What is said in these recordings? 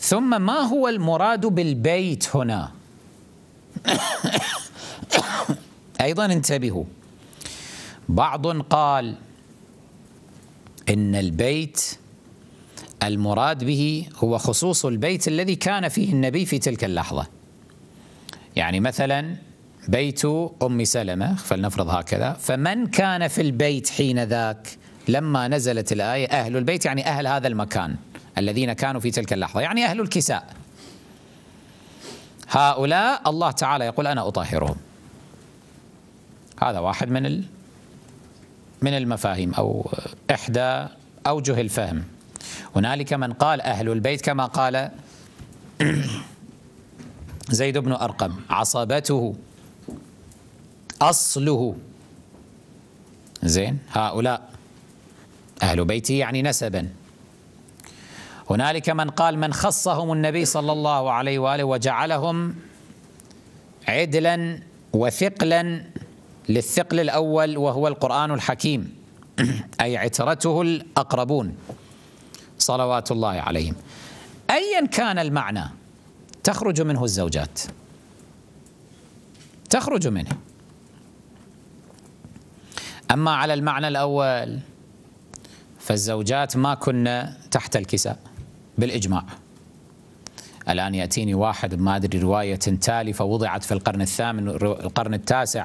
ثم ما هو المراد بالبيت هنا ايضا انتبهوا بعض قال ان البيت المراد به هو خصوص البيت الذي كان فيه النبي في تلك اللحظه يعني مثلا بيت ام سلمه فلنفرض هكذا فمن كان في البيت حين ذاك لما نزلت الايه اهل البيت يعني اهل هذا المكان الذين كانوا في تلك اللحظة يعني أهل الكساء هؤلاء الله تعالى يقول أنا أطهرهم هذا واحد من ال من المفاهيم أو إحدى أوجه الفهم هنالك من قال أهل البيت كما قال زيد بن أرقم عصبته أصله زين هؤلاء أهل بيته يعني نسبا هنالك من قال من خصهم النبي صلى الله عليه واله وجعلهم عدلا وثقلا للثقل الاول وهو القران الحكيم اي عترته الاقربون صلوات الله عليهم ايا كان المعنى تخرج منه الزوجات تخرج منه اما على المعنى الاول فالزوجات ما كن تحت الكساء بالإجماع الآن يأتيني واحد ما أدري رواية تالفة وضعت في القرن الثامن القرن التاسع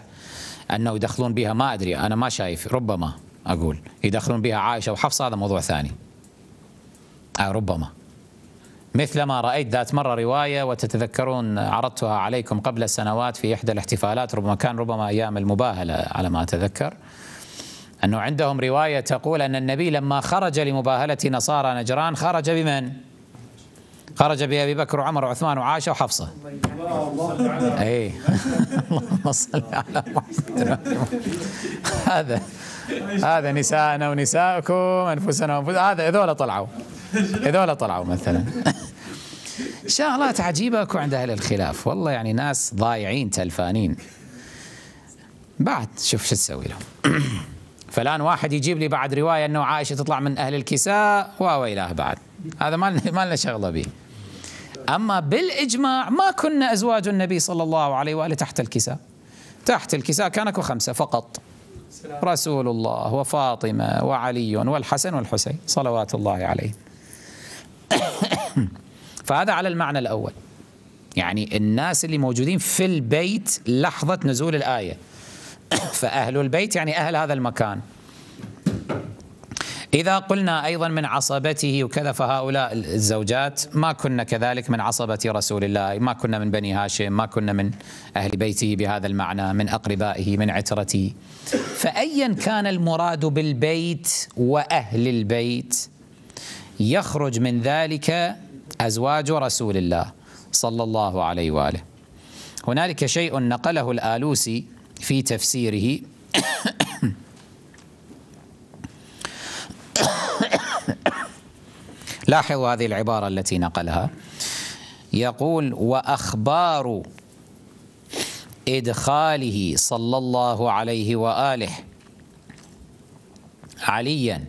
أنه يدخلون بها ما أدري أنا ما شايف ربما أقول يدخلون بها عائشة وحفصة هذا موضوع ثاني آه ربما مثلما رأيت ذات مرة رواية وتتذكرون عرضتها عليكم قبل سنوات في إحدى الاحتفالات ربما كان ربما أيام المباهلة على ما أتذكر أنه عندهم رواية تقول أن النبي لما خرج لمباهلة نصارى نجران خرج بمن؟ خرج بأبي بكر وعمر وعثمان وعائشة وحفصة أي اللهم صل على محمد هذا هذا نساءنا ونساءكم أنفسنا وأنفسنا هذا هذول طلعوا هذول طلعوا مثلا شغلات عجيبة أكو عند أهل الخلاف والله يعني ناس ضايعين تلفانين بعد شوف شو تسوي لهم فالان واحد يجيب لي بعد روايه انه عائشه تطلع من اهل الكساء وويلاه بعد هذا ما ما لنا شغله به اما بالاجماع ما كنا ازواج النبي صلى الله عليه واله تحت الكساء تحت الكساء كان اكو خمسه فقط رسول الله وفاطمه وعلي والحسن والحسين صلوات الله عليهم فهذا على المعنى الاول يعني الناس اللي موجودين في البيت لحظه نزول الايه فأهل البيت يعني أهل هذا المكان إذا قلنا أيضا من عصبته وكذا فهؤلاء الزوجات ما كنا كذلك من عصبة رسول الله ما كنا من بني هاشم ما كنا من أهل بيته بهذا المعنى من أقربائه من عترته فأيا كان المراد بالبيت وأهل البيت يخرج من ذلك أزواج رسول الله صلى الله عليه وآله هنالك شيء نقله الآلوسي في تفسيره لاحظوا هذه العبارة التي نقلها يقول وأخبار إدخاله صلى الله عليه وآله عليا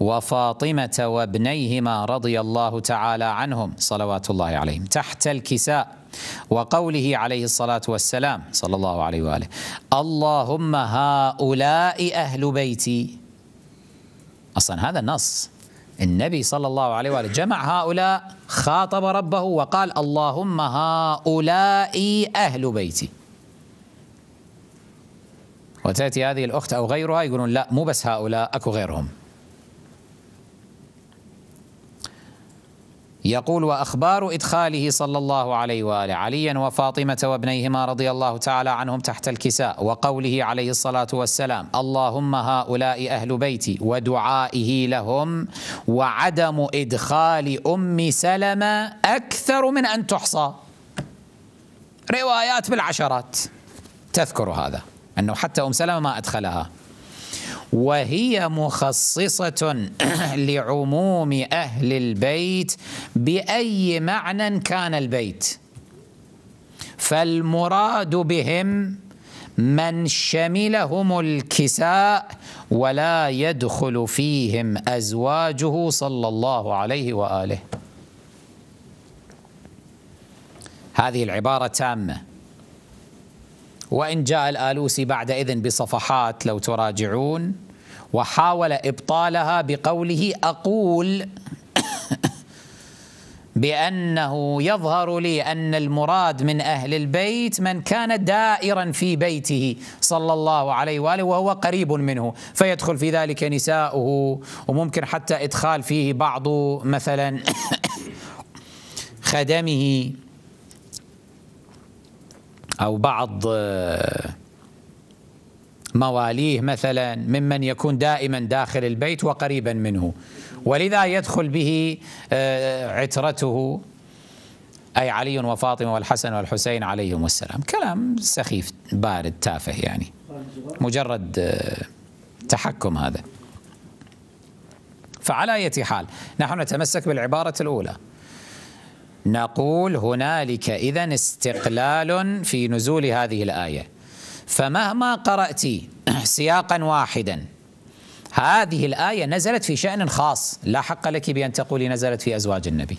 وفاطمة وابنيهما رضي الله تعالى عنهم صلوات الله عليهم تحت الكساء وقوله عليه الصلاة والسلام صلى الله عليه وآله اللهم هؤلاء أهل بيتي أصلا هذا النص النبي صلى الله عليه وآله جمع هؤلاء خاطب ربه وقال اللهم هؤلاء أهل بيتي وتأتي هذه الأخت أو غيرها يقولون لا مو بس هؤلاء أكو غيرهم يقول وأخبار إدخاله صلى الله عليه وآله عليا وفاطمة وابنيهما رضي الله تعالى عنهم تحت الكساء وقوله عليه الصلاة والسلام اللهم هؤلاء أهل بيتي ودعائه لهم وعدم إدخال أم سلمة أكثر من أن تحصى روايات بالعشرات تذكر هذا أنه حتى أم سلمة ما أدخلها وهي مخصصة لعموم أهل البيت بأي معنى كان البيت فالمراد بهم من شملهم الكساء ولا يدخل فيهم أزواجه صلى الله عليه وآله هذه العبارة تامة وإن جاء الآلوسي بعد إذن بصفحات لو تراجعون وحاول إبطالها بقوله أقول بأنه يظهر لي أن المراد من أهل البيت من كان دائرا في بيته صلى الله عليه وآله وهو قريب منه فيدخل في ذلك نساؤه وممكن حتى إدخال فيه بعض مثلا خدمه أو بعض مواليه مثلا ممن يكون دائما داخل البيت وقريبا منه ولذا يدخل به آه، عترته أي علي وفاطمة والحسن والحسين عليهم السلام كلام سخيف بارد تافه يعني مجرد آه، تحكم هذا فعلى أي حال نحن نتمسك بالعبارة الأولى نقول هنالك إذا استقلال في نزول هذه الآية فمهما قرأت سياقا واحدا هذه الآية نزلت في شأن خاص لا حق لك بأن تقولي نزلت في أزواج النبي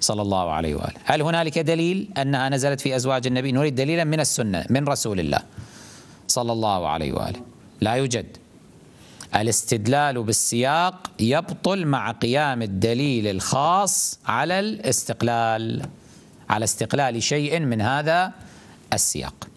صلى الله عليه وآله هل هنالك دليل أنها نزلت في أزواج النبي نريد دليلا من السنة من رسول الله صلى الله عليه وآله لا يوجد الاستدلال بالسياق يبطل مع قيام الدليل الخاص على الاستقلال على استقلال شيء من هذا السياق